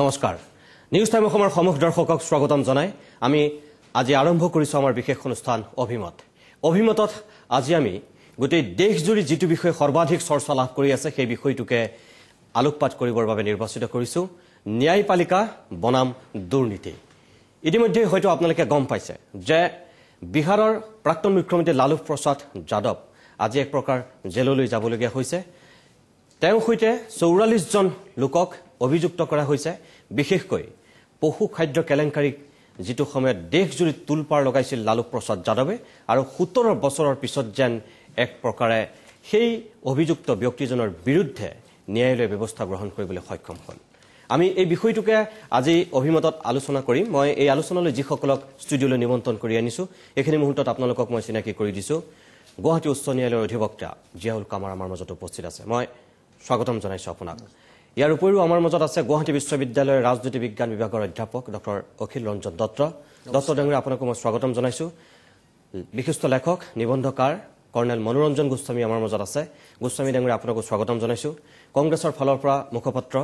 নমস্কাৰ news time অসমৰ সমূহ দৰ্শকক স্বাগতম জনাই আমি আজি আৰম্ভ কৰিছোঁ আমাৰ বিশেষ অনুষ্ঠান অভিমত অভিমতত আজি আমি গোটেই দেশজুৰি যিটো বিষয়ে সৰ্বাধিক চৰ্চা লাভ কৰি আছে সেই বিষয়টোকে আলোকপাত কৰিবৰ বাবে নিৰ্বাচিত কৰিছোঁ ন্যায়পালিকা বনাম দুৰ্নীতি ইতিমধ্যে হয়তো আপোনালোকে গম পাইছে যে বিহাৰৰ প্ৰাক্তন মুখ্যমন্ত্ৰী লালু প্ৰসাদ যাদৱ আজি এক প্ৰকাৰ জেললৈ যাবলগীয়া হৈছে তেওঁৰ সৈতে চৌৰাল্লিছজন লোকক অভিযুক্ত কৰা হৈছে বিশেষকৈ পশু খাদ্য কেলেংকাৰীক যিটো সময়ত দেশজুৰি তোলপাৰ লগাইছিল লালুক প্ৰসাদ যাদৱে আৰু সোতৰ বছৰৰ পিছত যেন এক প্ৰকাৰে সেই অভিযুক্ত ব্যক্তিজনৰ বিৰুদ্ধে ন্যায়ালয়ে ব্যৱস্থা গ্ৰহণ কৰিবলৈ সক্ষম হ'ল আমি এই বিষয়টোকে আজি অভিমতত আলোচনা কৰিম মই এই আলোচনালৈ যিসকলক ষ্টুডিঅ'লৈ নিমন্ত্ৰণ কৰি আনিছোঁ এইখিনি মুহূৰ্তত আপোনালোকক মই চিনাকি কৰি দিছোঁ গুৱাহাটী উচ্চ ন্যায়ালয়ৰ অধিবক্তা জিয়াউল কামাৰ আমাৰ মাজত উপস্থিত আছে মই স্বাগতম জনাইছোঁ আপোনাক ইয়াৰ উপৰিও আমাৰ মাজত আছে গুৱাহাটী বিশ্ববিদ্যালয়ৰ ৰাজনীতি বিজ্ঞান বিভাগৰ অধ্যাপক ডক্টৰ অখিল ৰঞ্জন দত্ত দত্ত ডাঙৰীয়া আপোনাকো মই স্বাগতম জনাইছোঁ বিশিষ্ট লেখক নিবন্ধকাৰ কৰ্ণেল মনোৰঞ্জন গোস্বামী আমাৰ মাজত আছে গোস্বামী ডাঙৰীয়া আপোনাকো স্বাগতম জনাইছোঁ কংগ্ৰেছৰ ফালৰ পৰা মুখপাত্ৰ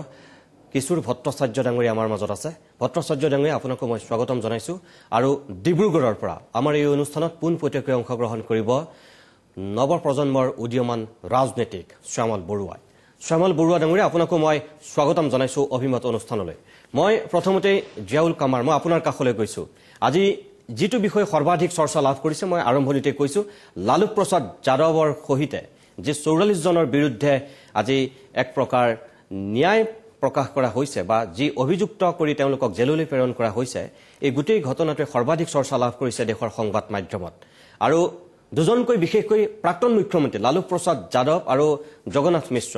কিশোৰ ভট্টাচাৰ্য ডাঙৰীয়া আমাৰ মাজত আছে ভট্টাচাৰ্য ডাঙৰীয়া আপোনাকো মই স্বাগতম জনাইছোঁ আৰু ডিব্ৰুগড়ৰ পৰা আমাৰ এই অনুষ্ঠানত পোনপটীয়াকৈ অংশগ্ৰহণ কৰিব নৱ প্ৰজন্মৰ উদীয়মান ৰাজনীতিক শ্যামল বৰুৱাই শ্যামল বৰুৱা ডাঙৰীয়া আপোনাকো মই স্বাগতম জনাইছোঁ অভিমত অনুষ্ঠানলৈ মই প্ৰথমতেই জিয়াউল কামাৰ মই আপোনাৰ কাষলৈ গৈছোঁ আজি যিটো বিষয়ে সৰ্বাধিক চৰ্চা লাভ কৰিছে মই আৰম্ভণিতে কৈছোঁ লালু প্ৰসাদ যাদৱৰ সৈতে যি চৌৰাল্লিছজনৰ বিৰুদ্ধে আজি এক প্ৰকাৰ ন্যায় প্ৰকাশ কৰা হৈছে বা যি অভিযুক্ত কৰি তেওঁলোকক জেললৈ প্ৰেৰণ কৰা হৈছে এই গোটেই ঘটনাটোৱে সৰ্বাধিক চৰ্চা লাভ কৰিছে দেশৰ সংবাদ মাধ্যমত আৰু দুজনকৈ বিশেষকৈ প্ৰাক্তন মুখ্যমন্ত্ৰী লালু প্ৰসাদ যাদৱ আৰু জগন্নাথ মিশ্ৰ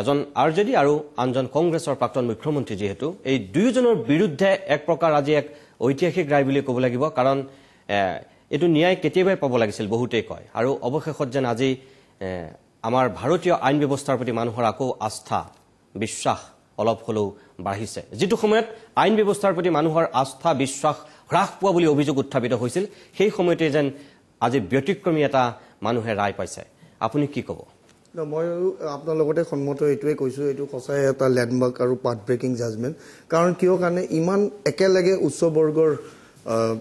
এজন আৰ জে ডি আৰু আনজন কংগ্ৰেছৰ প্ৰাক্তন মুখ্যমন্ত্ৰী যিহেতু এই দুয়োজনৰ বিৰুদ্ধে এক প্ৰকাৰ আজি এক ঐতিহাসিক ৰায় বুলি ক'ব লাগিব কাৰণ এইটো ন্যায় কেতিয়াবাই পাব লাগিছিল বহুতেই কয় আৰু অৱশেষত যেন আজি আমাৰ ভাৰতীয় আইন ব্যৱস্থাৰ প্ৰতি মানুহৰ আকৌ আস্থা বিশ্বাস অলপ হ'লেও বাঢ়িছে যিটো সময়ত আইন ব্যৱস্থাৰ প্ৰতি মানুহৰ আস্থা বিশ্বাস হ্ৰাস পোৱা বুলি অভিযোগ উত্থাপিত হৈছিল সেই সময়তে যেন আজি ব্যতিক্ৰমী এটা মানুহে ৰায় পাইছে আপুনি কি ক'ব মই আপোনাৰ লগতে সন্মত এইটোৱে কৈছোঁ এইটো সঁচাই এটা লেণ্ডমাৰ্ক আৰু পাথ ব্ৰেকিং জাজমেণ্ট কাৰণ কিয় কাৰণে ইমান একেলগে উচ্চ বৰ্গৰ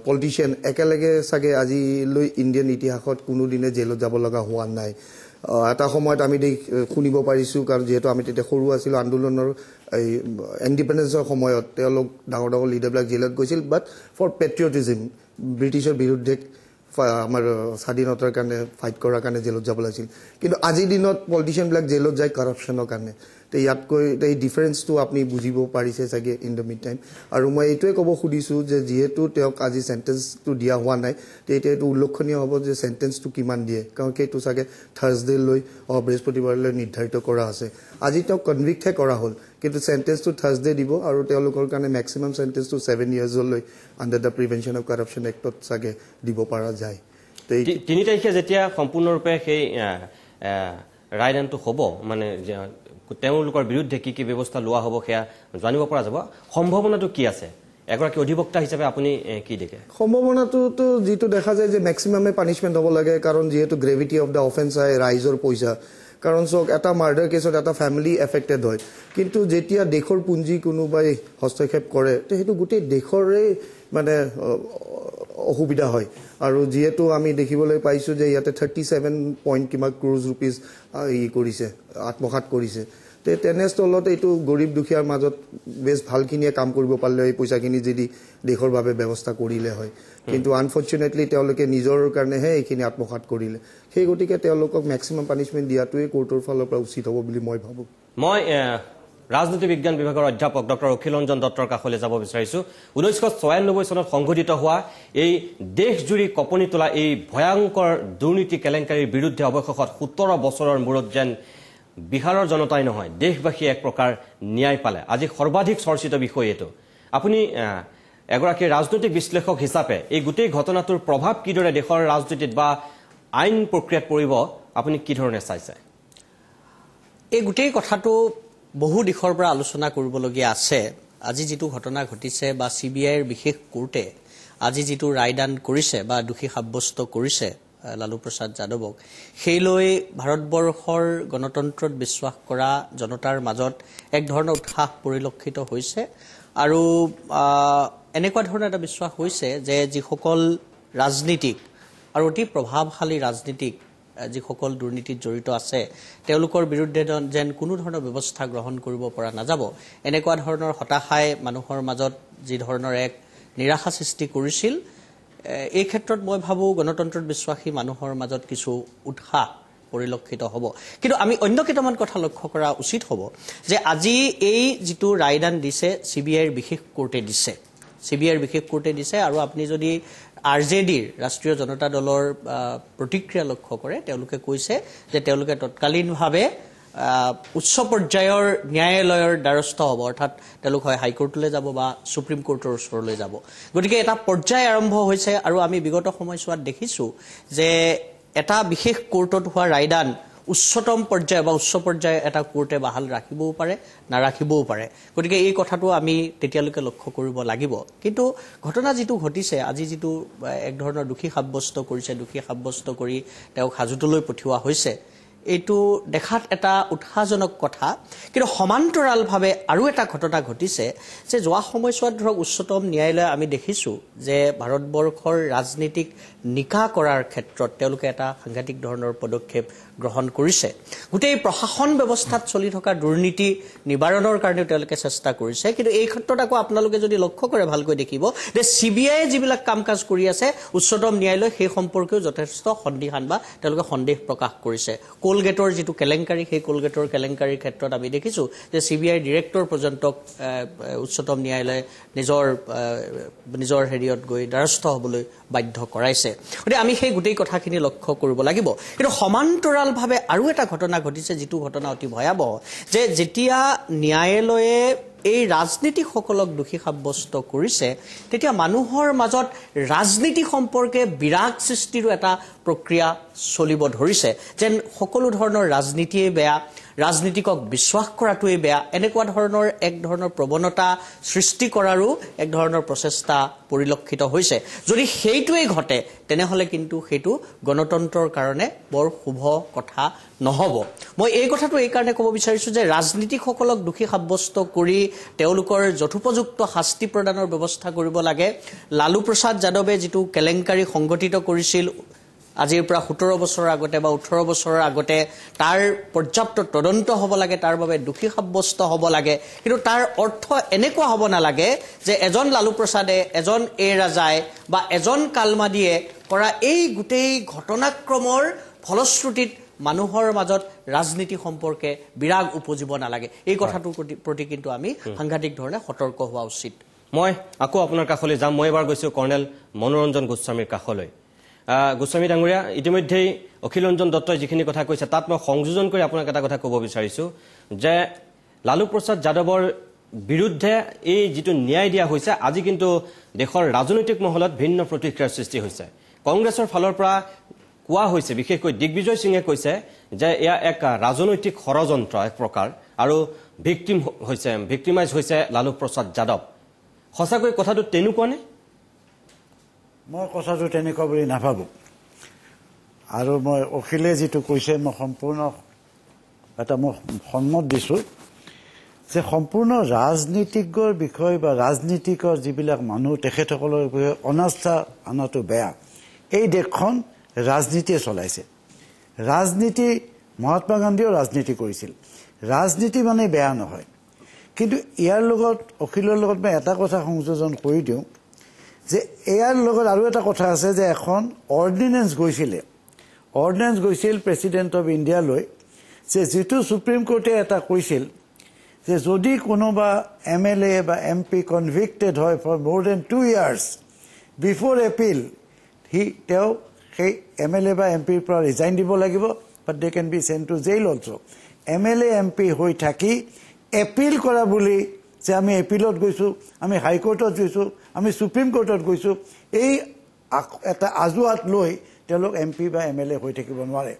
পলিটিচিয়ান একেলগে চাগে আজিলৈ ইণ্ডিয়ান ইতিহাসত কোনোদিনে জেলত যাব লগা হোৱা নাই এটা সময়ত আমি দেখ শুনিব পাৰিছোঁ কাৰণ যিহেতু আমি তেতিয়া সৰু আছিলোঁ আন্দোলনৰ এই ইণ্ডিপেণ্ডেঞ্চৰ সময়ত তেওঁলোক ডাঙৰ ডাঙৰ লিডাৰবিলাক জেলত গৈছিল বাট ফৰ পেট্ৰিয়টিজিম ব্ৰিটিছৰ বিৰুদ্ধে আমাৰ স্বাধীনতাৰ কাৰণে ফাইট কৰাৰ কাৰণে জেলত যাব লাগিছিল কিন্তু আজিৰ দিনত পলিটিচিয়ানবিলাক জেলত যায় কাৰণে তে ইয়াতকৈ এই ডিফাৰেঞ্চটো আপুনি বুজিব পাৰিছে চাগে ইন দ্য মিড টাইম আৰু মই এইটোৱে ক'ব খুজিছোঁ যে যিহেতু তেওঁক আজি চেণ্টেঞ্চটো দিয়া হোৱা নাই এতিয়া এইটো উল্লেখনীয় হ'ব যে চেণ্টেঞ্চটো কিমান দিয়ে কাৰণ সেইটো চাগে থাৰ্ছডেলৈ অহা বৃহস্পতিবাৰলৈ নিৰ্ধাৰিত কৰা আছে আজি তেওঁক কনভিক্টহে কৰা হ'ল কিন্তু চেণ্টেঞ্চটো থাৰ্ছডে দিব আৰু তেওঁলোকৰ কাৰণে মেক্সিমাম চেণ্টেঞ্চটো ছেভেন ইয়াৰ্ছলৈ under the prevention of corruption এক্টত চাগে দিব পৰা যায় তিনি তাৰিখে যেতিয়া সম্পূৰ্ণৰূপে সেই ৰায়দানটো হ'ব মানে তেওঁলোকৰ বিৰুদ্ধে কি কি ব্যৱস্থা লোৱা হ'ব সেয়া জানিব পৰা যাব সম্ভাৱনাটো কি আছে এগৰাকী অধিবক্তা হিচাপে আপুনি কি দেখে সম্ভাৱনাটোতো যিটো দেখা যায় যে মেক্সিমামে পানিচমেণ্ট হ'ব লাগে কাৰণ যিহেতু গ্ৰেভিটি অফ দ্য অফেন্স হয় ৰাইজৰ পইচা কাৰণ চাওক এটা মাৰ্ডাৰ কেছত এটা ফেমিলি এফেক্টেড হয় কিন্তু যেতিয়া দেশৰ পুঞ্জী কোনোবাই হস্তক্ষেপ কৰে তে সেইটো গোটেই দেশৰে মানে অসুবিধা হয় আৰু যিহেতু আমি দেখিবলৈ পাইছোঁ যে ইয়াতে থাৰ্টি ছেভেন পইণ্ট কিমান ক্ৰ'জ ৰুপিজ ই কৰিছে আত্মসাত কৰিছে তে তেনেস্থলত এইটো গৰীব দুখীয়াৰ মাজত বেছ ভালখিনিয়ে কাম কৰিব পাৰিলে এই পইচাখিনি যদি দেশৰ বাবে ব্যৱস্থা কৰিলে হয় কিন্তু আনফৰ্চুনেটলি তেওঁলোকে নিজৰ কাৰণেহে এইখিনি আত্মসাত কৰিলে সেই গতিকে তেওঁলোকক মেক্সিমাম পানিছমেণ্ট দিয়াটোৱেই কোৰ্টৰ ফালৰ পৰা উচিত হ'ব বুলি মই ভাবোঁ মই ৰাজনীতি বিজ্ঞান বিভাগৰ অধ্যাপক ডক্টৰ ৰঞ্জন দত্তৰ কাষলৈ যাব বিচাৰিছোঁ ঊনৈছশ ছয়ানব্বৈ চনত সংঘটিত হোৱা এই দেশজুৰি কঁপনি তোলা এই ভয়ংকৰ দুৰ্নীতি কেলেংকাৰীৰ বিৰুদ্ধে অৱশেষত সোতৰ বছৰৰ মূৰত যেন বিহাৰৰ জনতাই নহয় দেশবাসীয়ে এক প্ৰকাৰ ন্যায় পালে আজি সৰ্বাধিক চৰ্চিত বিষয় এইটো আপুনি এগৰাকী ৰাজনৈতিক বিশ্লেষক হিচাপে এই গোটেই ঘটনাটোৰ প্ৰভাৱ কিদৰে দেশৰ ৰাজনীতিত বা আইন প্ৰক্ৰিয়াত পৰিব আপুনি কি ধৰণে চাইছে এই গোটেই কথাটো বহু দিশৰ পৰা আলোচনা কৰিবলগীয়া আছে আজি যিটো ঘটনা ঘটিছে বা চি বি আইৰ বিশেষ কোৰ্টে আজি যিটো ৰায়দান কৰিছে বা দোষী সাব্যস্ত কৰিছে লালু প্ৰসাদ যাদৱক সেই লৈ ভাৰতবৰ্ষৰ গণতন্ত্ৰত বিশ্বাস কৰা জনতাৰ মাজত এক ধৰণৰ উৎসাহ পৰিলক্ষিত হৈছে আৰু এনেকুৱা ধৰণৰ এটা বিশ্বাস হৈছে যে যিসকল ৰাজনীতিক আৰু অতি প্ৰভাৱশালী ৰাজনীতিক যিসকল দুৰ্নীতিত জড়িত আছে তেওঁলোকৰ বিৰুদ্ধে যেন কোনো ধৰণৰ ব্যৱস্থা গ্ৰহণ কৰিব পৰা নাযাব এনেকুৱা ধৰণৰ হতাশাই মানুহৰ মাজত যি ধৰণৰ এক নিৰাশা সৃষ্টি কৰিছিল এই ক্ষেত্ৰত মই ভাবোঁ গণতন্ত্ৰত বিশ্বাসী মানুহৰ মাজত কিছু উৎসাহ পৰিলক্ষিত হ'ব কিন্তু আমি অন্য কেইটামান কথা লক্ষ্য কৰা উচিত হ'ব যে আজি এই যিটো ৰায়দান দিছে চি বি আইৰ বিশেষ কোৰ্টে দিছে চি বি আইৰ বিশেষ কোৰ্টে দিছে আৰু আপুনি যদি আৰ জে ডিৰ ৰাষ্ট্ৰীয় জনতা দলৰ প্ৰতিক্ৰিয়া লক্ষ্য কৰে তেওঁলোকে কৈছে যে তেওঁলোকে তৎকালীনভাৱে উচ্চ পৰ্যায়ৰ ন্যায়ালয়ৰ দ্বাৰস্থ হ'ব অৰ্থাৎ তেওঁলোক হয় হাইকোৰ্টলৈ যাব বা ছুপ্ৰিম কোৰ্টৰ ওচৰলৈ যাব গতিকে এটা পৰ্যায় আৰম্ভ হৈছে আৰু আমি বিগত সময়ছোৱাত দেখিছোঁ যে এটা বিশেষ কোৰ্টত হোৱা ৰায়দান উচ্চতম পৰ্যায় বা উচ্চ পৰ্যায় এটা কোৰ্টে বাহাল ৰাখিবও পাৰে নাৰাখিবও পাৰে গতিকে এই কথাটো আমি তেতিয়ালৈকে লক্ষ্য কৰিব লাগিব কিন্তু ঘটনা যিটো ঘটিছে আজি যিটো এক ধৰণৰ দোষী সাব্যস্ত কৰিছে দোষী সাব্যস্ত কৰি তেওঁক হাজোতলৈ পঠিওৱা হৈছে এইটো দেখাত এটা উৎসাহজনক কথা কিন্তু সমান্তৰালভাৱে আৰু এটা ঘটনা ঘটিছে যে যোৱা সময়ছোৱাত ধৰক উচ্চতম ন্যায়ালয়ে আমি দেখিছোঁ যে ভাৰতবৰ্ষৰ ৰাজনীতিক নিকা কৰাৰ ক্ষেত্ৰত তেওঁলোকে এটা সাংঘাতিক ধৰণৰ পদক্ষেপ গ্ৰহণ কৰিছে গোটেই প্ৰশাসন ব্যৱস্থাত চলি থকা দুৰ্নীতি নিবাৰণৰ কাৰণেও তেওঁলোকে চেষ্টা কৰিছে কিন্তু এই ক্ষেত্ৰত আকৌ আপোনালোকে যদি লক্ষ্য কৰে ভালকৈ দেখিব যে চি বি আইয়ে যিবিলাক কাম কাজ কৰি আছে উচ্চতম ন্যায়ালয় সেই সম্পৰ্কেও যথেষ্ট সন্দিহান বা তেওঁলোকে সন্দেহ প্ৰকাশ কৰিছে কলগেটৰ যিটো কেলেংকাৰী সেই কলগেটৰ কেলেংকাৰীৰ ক্ষেত্ৰত আমি দেখিছোঁ যে চি বি আইৰ ডিৰেক্টৰ পৰ্যন্তক উচ্চতম ন্যায়ালয়ে নিজৰ নিজৰ হেৰিয়ত গৈ দ্বাৰস্থ হ'বলৈ বাধ্য কৰাইছে গতিকে আমি সেই গোটেই কথাখিনি লক্ষ্য কৰিব লাগিব কিন্তু সমান্তৰালভাৱে আৰু এটা ঘটনা ঘটিছে যিটো ঘটনা অতি ভয়াৱহ যে যেতিয়া ন্যায়ালয়ে এই ৰাজনীতিকসকলক দোষী সাব্যস্ত কৰিছে তেতিয়া মানুহৰ মাজত ৰাজনীতি সম্পৰ্কে বিৰাগ সৃষ্টিৰো এটা প্ৰক্ৰিয়া চলিব ধৰিছে যেন সকলো ধৰণৰ ৰাজনীতিয়েই বেয়া ৰাজনীতিকক বিশ্বাস কৰাটোৱেই বেয়া এনেকুৱা ধৰণৰ এক ধৰণৰ প্ৰৱণতা সৃষ্টি কৰাৰো এক ধৰণৰ প্ৰচেষ্টা পৰিলক্ষিত হৈছে যদি সেইটোৱেই ঘটে তেনেহ'লে কিন্তু সেইটো গণতন্ত্ৰৰ কাৰণে বৰ শুভ কথা নহ'ব মই এই কথাটো এইকাৰণে ক'ব বিচাৰিছোঁ যে ৰাজনীতিকসকলক দোষী সাব্যস্ত কৰি তেওঁলোকৰ যথোপযুক্ত শাস্তি প্ৰদানৰ ব্যৱস্থা কৰিব লাগে লালু প্ৰসাদ যাদৱে যিটো কেলেংকাৰী সংঘটিত কৰিছিল আজিৰ পৰা সোতৰ বছৰৰ আগতে বা ওঠৰ বছৰৰ আগতে তাৰ পৰ্যাপ্ত তদন্ত হ'ব লাগে তাৰ বাবে দোষী সাব্যস্ত হ'ব লাগে কিন্তু তাৰ অৰ্থ এনেকুৱা হ'ব নালাগে যে এজন লালু প্ৰসাদে এজন এ ৰাজাই বা এজন কালমাদিয়ে কৰা এই গোটেই ঘটনাক্ৰমৰ ফলশ্ৰুতিত মানুহৰ মাজত ৰাজনীতি সম্পৰ্কে বিৰাগ উপজিব নালাগে এই কথাটোৰ প্ৰতি কিন্তু আমি সাংঘাতিক ধৰণে সতৰ্ক হোৱা উচিত মই আকৌ আপোনাৰ কাষলৈ যাম মই এবাৰ গৈছোঁ কৰ্ণেল মনোৰঞ্জন গোস্বামীৰ কাষলৈ গোস্বামী ডাঙৰীয়া ইতিমধ্যেই অখিল ৰঞ্জন দত্তই যিখিনি কথা কৈছে তাত মই সংযোজন কৰি আপোনাক এটা কথা ক'ব বিচাৰিছোঁ যে লালু প্ৰসাদ যাদৱৰ বিৰুদ্ধে এই যিটো ন্যায় দিয়া হৈছে আজি কিন্তু দেশৰ ৰাজনৈতিক মহলত ভিন্ন প্ৰতিক্ৰিয়াৰ সৃষ্টি হৈছে কংগ্ৰেছৰ ফালৰ পৰা কোৱা হৈছে বিশেষকৈ দিগ্বিজয় সিঙে কৈছে যে এয়া এক ৰাজনৈতিক ষড়যন্ত্ৰ এক প্ৰকাৰ আৰু ভিক্টিম হৈছে ভিক্টিমাইজ হৈছে লালু প্ৰসাদ যাদৱ সঁচাকৈ কথাটো তেনেকুৱা নে মই কথাটো তেনেকুৱা বুলি নাভাবোঁ আৰু মই অখিলে যিটো কৈছে মই সম্পূৰ্ণ এটা মই সন্মত দিছোঁ যে সম্পূৰ্ণ ৰাজনীতিজ্ঞৰ বিষয়ে বা ৰাজনীতিকৰ যিবিলাক মানুহ তেখেতসকলৰ বিষয়ে অনাস্থা অনাটো বেয়া এই দেশখন ৰাজনীতিয়ে চলাইছে ৰাজনীতি মহাত্মা গান্ধীয়েও ৰাজনীতি কৰিছিল ৰাজনীতি মানে বেয়া নহয় কিন্তু ইয়াৰ লগত অখিলৰ লগত মই এটা কথা সংযোজন কৰি দিওঁ যে ইয়াৰ লগত আৰু এটা কথা আছে যে এখন অৰ্ডিনেঞ্চ গৈছিলে অৰ্ডিনেঞ্চ গৈছিল প্ৰেচিডেণ্ট অৱ ইণ্ডিয়ালৈ যে যিটো ছুপ্ৰিম কোৰ্টে এটা কৈছিল যে যদি কোনোবা এম এল এ বা এম পি কনভিক্টেড হয় for more than two years before April সি তেওঁ সেই এম এল এ বা এম পিৰ পৰা ৰিজাইন দিব লাগিব but they can be sent to jail also' M L A M P হৈ থাকি এপিল কৰা বুলি যে আমি এপিলত গৈছোঁ আমি হাইকোৰ্টত গৈছোঁ আমি চুপ্ৰিম কোৰ্টত গৈছোঁ এই এটা আজোৱাত লৈ তেওঁলোক এম পি বা এম এল এ হৈ থাকিব নোৱাৰে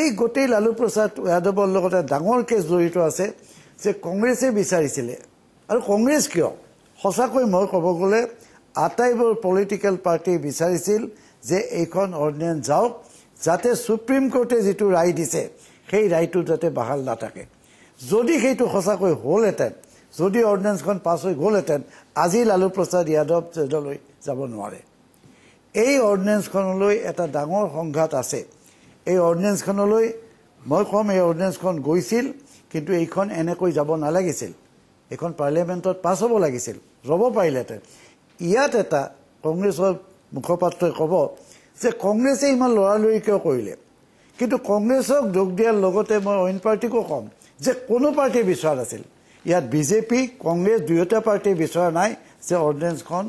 এই গোটেই লালু প্ৰসাদ যাদৱৰ লগত এটা ডাঙৰ কেছ জড়িত আছে যে কংগ্ৰেছে বিচাৰিছিলে আৰু কংগ্ৰেছ কিয় সঁচাকৈ মই ক'ব গ'লে আটাইবোৰ পলিটিকেল পাৰ্টি বিচাৰিছিল যে এইখন অৰ্ডিনেঞ্চ যাওক যাতে ছুপ্ৰিম কোৰ্টে যিটো ৰায় দিছে সেই ৰায়টো যাতে বাহাল নাথাকে যদি সেইটো সঁচাকৈ হ'লহেঁতেন যদি অৰ্ডিনেঞ্চখন পাছ হৈ গ'লহেঁতেন আজি লালু প্ৰসাদ যাদৱ জেদলৈ যাব নোৱাৰে এই অৰ্ডিনেঞ্চখনলৈ এটা ডাঙৰ সংঘাত আছে এই অৰ্ডিনেঞ্চখনলৈ মই ক'ম এই অৰ্ডিনেঞ্চখন গৈছিল কিন্তু এইখন এনেকৈ যাব নালাগিছিল এইখন পাৰ্লিয়ামেণ্টত পাছ হ'ব লাগিছিল ৰ'ব পাৰিলেহেঁতেন ইয়াত এটা কংগ্ৰেছৰ মুখপাত্ৰই ক'ব যে কংগ্ৰেছে ইমান লৰালৰি কিয় কৰিলে কিন্তু কংগ্ৰেছক যোগ দিয়াৰ লগতে মই অইন পাৰ্টিকো ক'ম যে কোনো পাৰ্টীয়ে বিচৰা নাছিল ইয়াত বিজেপি কংগ্ৰেছ দুয়োটা পাৰ্টীয়ে বিচৰা নাই যে অৰ্ডিনেঞ্চখন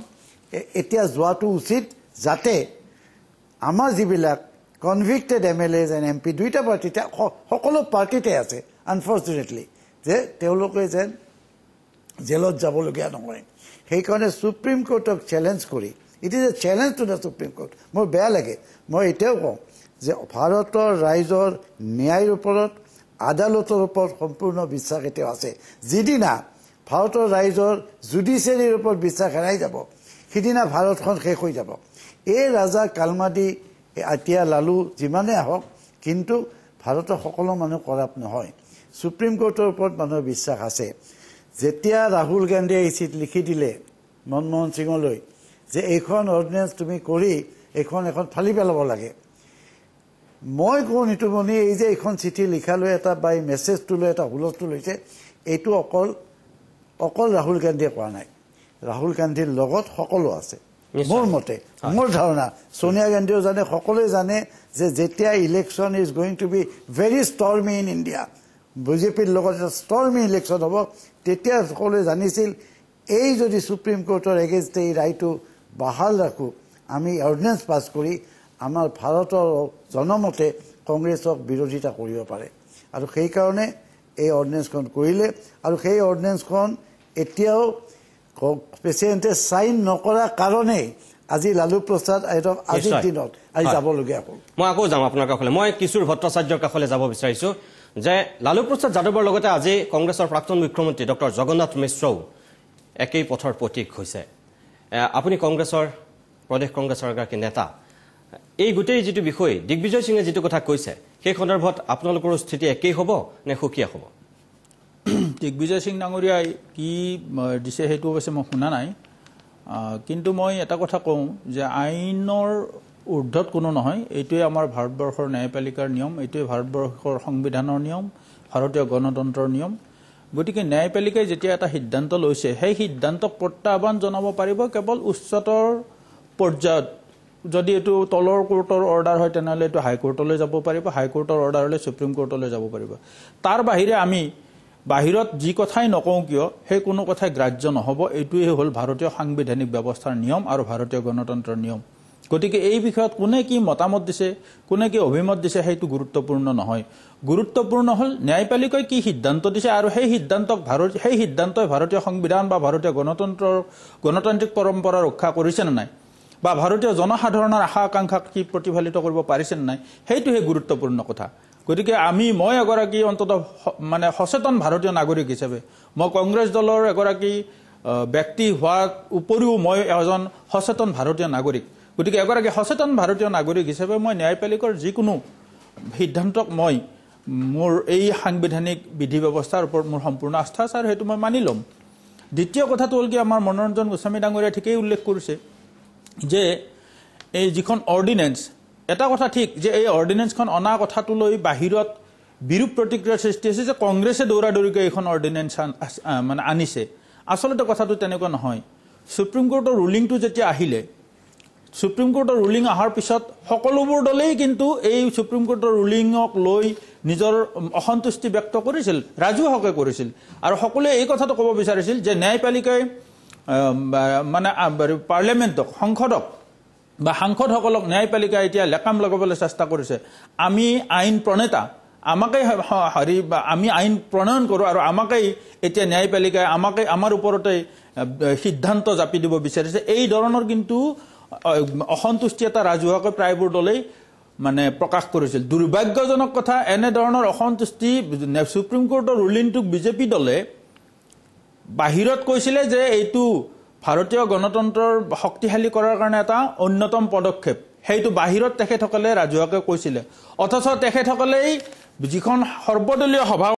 এতিয়া যোৱাটো উচিত যাতে আমাৰ যিবিলাক কনভিক্টেড এম এল এ যেন এম পি দুয়োটা পাৰ্টীতে সকলো পাৰ্টীতে আছে আনফৰ্চুনেটলি যে তেওঁলোকে যেন জেলত যাবলগীয়া নহয় সেইকাৰণে ছুপ্ৰিম কোৰ্টক চেলেঞ্জ কৰি it is a challenge to the Supreme Court মোৰ বেয়া লাগে মই এতিয়াও কওঁ যে ভাৰতৰ ৰাইজৰ ন্যায়ৰ ওপৰত আদালতৰ ওপৰত সম্পূৰ্ণ বিশ্বাস এতিয়াও আছে যিদিনা ভাৰতৰ ৰাইজৰ জুডিচিয়াৰীৰ ওপৰত বিশ্বাস হেৰাই যাব সিদিনা ভাৰতখন শেষ হৈ যাব এই ৰাজা কালমাদি এতিয়া লালু যিমানে আহক কিন্তু ভাৰতৰ সকলো মানুহ কৰাপ নহয় ছুপ্ৰিম কোৰ্টৰ ওপৰত মানুহৰ বিশ্বাস আছে যেতিয়া ৰাহুল গান্ধীয়ে এই চিট লিখি দিলে মনমোহন সিঙলৈ যে এইখন অৰ্ডিনেঞ্চ তুমি কৰি এইখন এখন ফালি পেলাব লাগে মই কওঁ নিতুমণি এই যে এইখন চিঠি লিখা লৈ এটা বা এই মেছেজটো লৈ এটা হুলস্থুল লৈছে এইটো অকল অকল ৰাহুল গান্ধীয়ে কোৱা নাই ৰাহুল গান্ধীৰ লগত সকলো আছে মোৰ মতে মোৰ ধাৰণা ছোনিয়া গান্ধীয়েও জানে সকলোৱে জানে যে যেতিয়া election is going to be very stormy in India বিজেপিৰ লগত এটা ষ্টৰ্মি ইলেকশ্যন হ'ব তেতিয়া সকলোৱে জানিছিল এই যদি ছুপ্ৰিম কোৰ্টৰ এগেইনষ্ট এই ৰায়টো বাহাল ৰাখোঁ আমি অৰ্ডিনেঞ্চ পাছ কৰি আমাৰ ভাৰতৰ জনমতে কংগ্ৰেছক বিৰোধিতা কৰিব পাৰে আৰু সেইকাৰণে এই অৰ্ডিনেঞ্চখন কৰিলে আৰু সেই অৰ্ডিনেঞ্চখন এতিয়াও প্ৰেচিডেণ্টে চাইন নকৰাৰ কাৰণেই আজি লালু প্ৰসাদ আইতক আজিৰ দিনত আজি যাবলগীয়া হ'ল মই আকৌ যাম আপোনাৰ কাষলৈ মই কিশোৰ ভট্টাচাৰ্যৰ কাষলৈ যাব বিচাৰিছোঁ যে লালু প্ৰসাদ যাদৱৰ লগতে আজি কংগ্ৰেছৰ প্ৰাক্তন মুখ্যমন্ত্ৰী ডক্টৰ জগন্নাথ মিশ্ৰও একেই পথৰ প্ৰতীক হৈছে আপুনি কংগ্ৰেছৰ প্ৰদেশ কংগ্ৰেছৰ এগৰাকী নেতা এই গোটেই যিটো বিষয় দিগ্বিজয় সিঙে যিটো কথা কৈছে সেই সন্দৰ্ভত আপোনালোকৰ স্থিতি একেই হ'ব নে সুকীয়া হ'ব দিগ্বিজয় সিং ডাঙৰীয়াই কি দিছে সেইটো অৱশ্যে মই শুনা নাই কিন্তু মই এটা কথা কওঁ যে আইনৰ ঊৰ্ধত কোনো নহয় এইটোৱে আমাৰ ভাৰতবৰ্ষৰ ন্যায়পালিকাৰ নিয়ম এইটোৱে ভাৰতবৰ্ষৰ সংবিধানৰ নিয়ম ভাৰতীয় গণতন্ত্ৰৰ নিয়ম গতিকে ন্যায়পালিকাই যেতিয়া এটা সিদ্ধান্ত লৈছে সেই সিদ্ধান্তক প্ৰত্যাহ্বান জনাব পাৰিব কেৱল উচ্চতৰ পৰ্যায়ত যদি এইটো তলৰ কোৰ্টৰ অৰ্ডাৰ হয় তেনেহ'লে এইটো হাইকোৰ্টলৈ যাব পাৰিব হাইকোৰ্টৰ অৰ্ডাৰ হ'লে ছুপ্ৰিম কোৰ্টলৈ যাব পাৰিব তাৰ বাহিৰে আমি বাহিৰত যি কথাই নকওঁ কিয় সেই কোনো কথাই গ্ৰাহ্য নহ'ব এইটোৱেই হ'ল ভাৰতীয় সাংবিধানিক ব্যৱস্থাৰ নিয়ম আৰু ভাৰতীয় গণতন্ত্ৰৰ নিয়ম গতিকে এই বিষয়ত কোনে কি মতামত দিছে কোনে কি অভিমত দিছে সেইটো গুৰুত্বপূৰ্ণ নহয় গুৰুত্বপূৰ্ণ হ'ল ন্যায়পালিকাই কি সিদ্ধান্ত দিছে আৰু সেই সিদ্ধান্তক ভাৰত সেই সিদ্ধান্তই ভাৰতীয় সংবিধান বা ভাৰতীয় গণতন্ত্ৰৰ গণতান্ত্ৰিক পৰম্পৰা ৰক্ষা কৰিছে নে নাই বা ভাৰতীয় জনসাধাৰণৰ আশা আকাংক্ষাক কি প্ৰতিফলিত কৰিব পাৰিছে নে নাই সেইটোহে গুৰুত্বপূৰ্ণ কথা গতিকে আমি মই এগৰাকী অন্তত মানে সচেতন ভাৰতীয় নাগৰিক হিচাপে মই কংগ্ৰেছ দলৰ এগৰাকী ব্যক্তি হোৱাৰ উপৰিও মই এজন সচেতন ভাৰতীয় নাগৰিক গতিকে এগৰাকী সচেতন ভাৰতীয় নাগৰিক হিচাপে মই ন্যায়পালিকাৰ যিকোনো সিদ্ধান্তক মই মোৰ এই সাংবিধানিক বিধি ব্যৱস্থাৰ ওপৰত মোৰ সম্পূৰ্ণ আস্থা আছে আৰু সেইটো মই মানি ল'ম দ্বিতীয় কথাটো হ'ল কি আমাৰ মনোৰঞ্জন গোস্বামী ডাঙৰীয়াই ঠিকেই উল্লেখ কৰিছে যে এই যিখন অৰ্ডিনেঞ্চ এটা কথা ঠিক যে এই অৰ্ডিনেঞ্চখন অনা কথাটো লৈ বাহিৰত বিৰূপ প্ৰতিক্ৰিয়াৰ সৃষ্টি হৈছে যে কংগ্ৰেছে দৌৰা দৌৰিকৈ এইখন অৰ্ডিনেঞ্চ মানে আনিছে আচলতে কথাটো তেনেকুৱা নহয় ছুপ্ৰিম কোৰ্টৰ ৰুলিংটো যেতিয়া আহিলে ছুপ্ৰিম কোৰ্টৰ ৰুলিং অহাৰ পিছত সকলোবোৰ দলেই কিন্তু এই ছুপ্ৰিম কোৰ্টৰ ৰুলিঙক লৈ নিজৰ অসন্তুষ্টি ব্যক্ত কৰিছিল ৰাজহুৱাকৈ কৰিছিল আৰু সকলোৱে এই কথাটো ক'ব বিচাৰিছিল যে ন্যায়পালিকাই মানে পাৰ্লিয়ামেণ্টক সংসদক বা সাংসদসকলক ন্যায়পালিকাই এতিয়া লেকাম লগাবলৈ চেষ্টা কৰিছে আমি আইন প্ৰণেতা আমাকেই হেৰি বা আমি আইন প্ৰণয়ন কৰোঁ আৰু আমাকেই এতিয়া ন্যায়পালিকাই আমাকেই আমাৰ ওপৰতে সিদ্ধান্ত জাপি দিব বিচাৰিছে এই ধৰণৰ কিন্তু অসন্তুষ্টি এটা ৰাজহুৱাকৈ প্ৰায়বোৰ দলেই মানে প্ৰকাশ কৰিছিল দুৰ্ভাগ্যজনক কথা এনেধৰণৰ অসন্তুষ্টি সুপ্ৰিম কোৰ্টৰ ৰুলিংটোক বিজেপি দলে বাহিৰত কৈছিলে যে এইটো ভাৰতীয় গণতন্ত্ৰৰ শক্তিশালী কৰাৰ কাৰণে এটা অন্যতম পদক্ষেপ সেইটো বাহিৰত তেখেতসকলে ৰাজহুৱাকৈ কৈছিলে অথচ তেখেতসকলেই যিখন সৰ্বদলীয় সভা